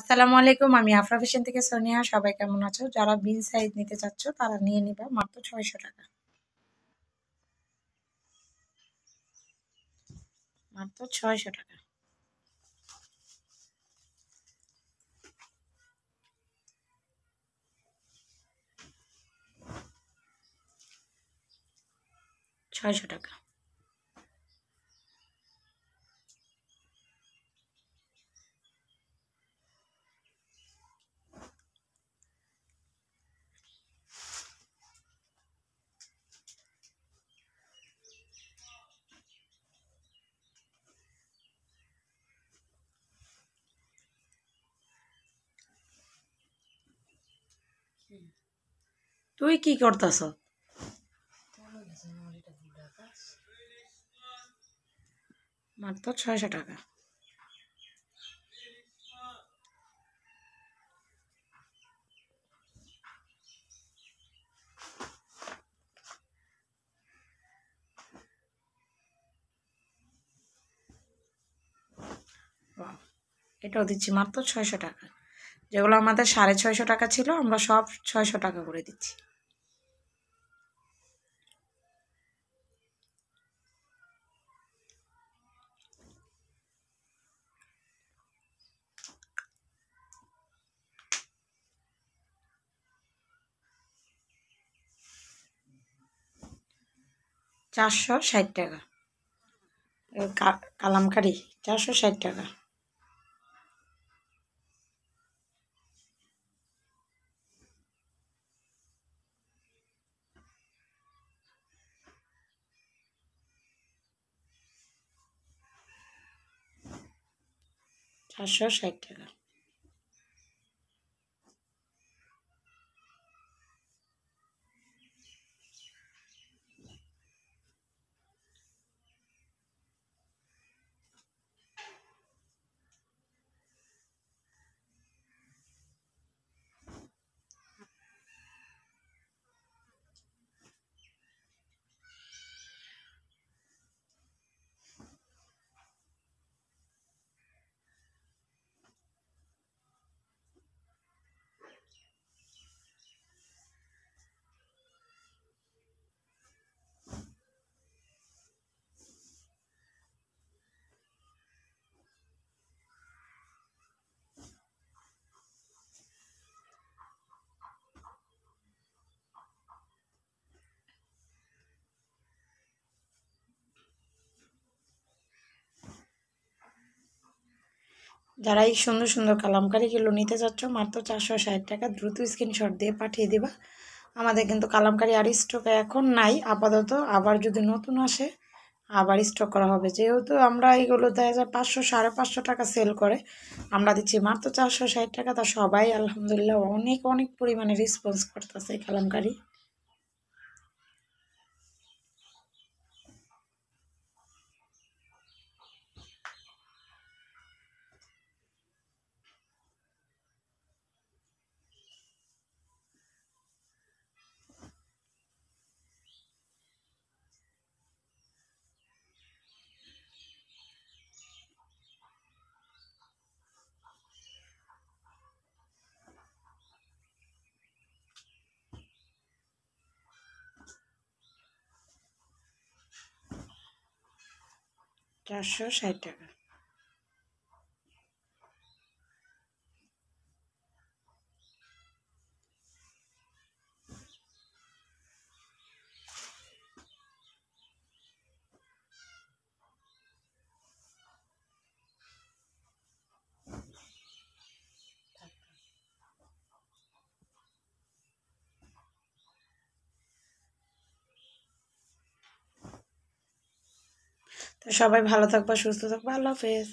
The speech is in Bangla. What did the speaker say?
আসসালামু আলাইকুম আমি আফরা ফ্যাশন থেকে সোনিয়া সবাই কেমন আছো যারা বিন সাইজ নিতে চাচ্ছ তারা নিয়ে নিবে মাত্র ছয়শো টাকা মাত্র ছয়শো টাকা ছয়শো টাকা তুই কি করতাস টাকা এটাও দিচ্ছি মাত্র ছয়শো টাকা যেগুলো আমাদের সাড়ে ছয়শো টাকা ছিল আমরা সব ছয়শো টাকা করে দিচ্ছি চারশো ষাট টাকা কালামকারি চারশো ষাট টাকা Aşağı şekeri. যারা এই সুন্দর সুন্দর কালামকারিগুলো নিতে চাচ্ছ মাত্র চারশো ষাট টাকা দ্রুত স্ক্রিনশট দিয়ে পাঠিয়ে দেবা আমাদের কিন্তু কালামকারি আর স্টক এখন নাই আপাতত আবার যদি নতুন আসে আবার স্টক করা হবে যেহেতু আমরা এইগুলো দেখা যায় পাঁচশো সাড়ে পাঁচশো টাকা সেল করে আমরা দিচ্ছি মাত্র চারশো ষাট টাকা তা সবাই আলহামদুলিল্লাহ অনেক অনেক পরিমাণে রেসপন্স করতেছে এই কালামকারি 要舒适一点。তো সবাই ভালো থাকবা সুস্থ থাকবা আল্লাহ হাফেজ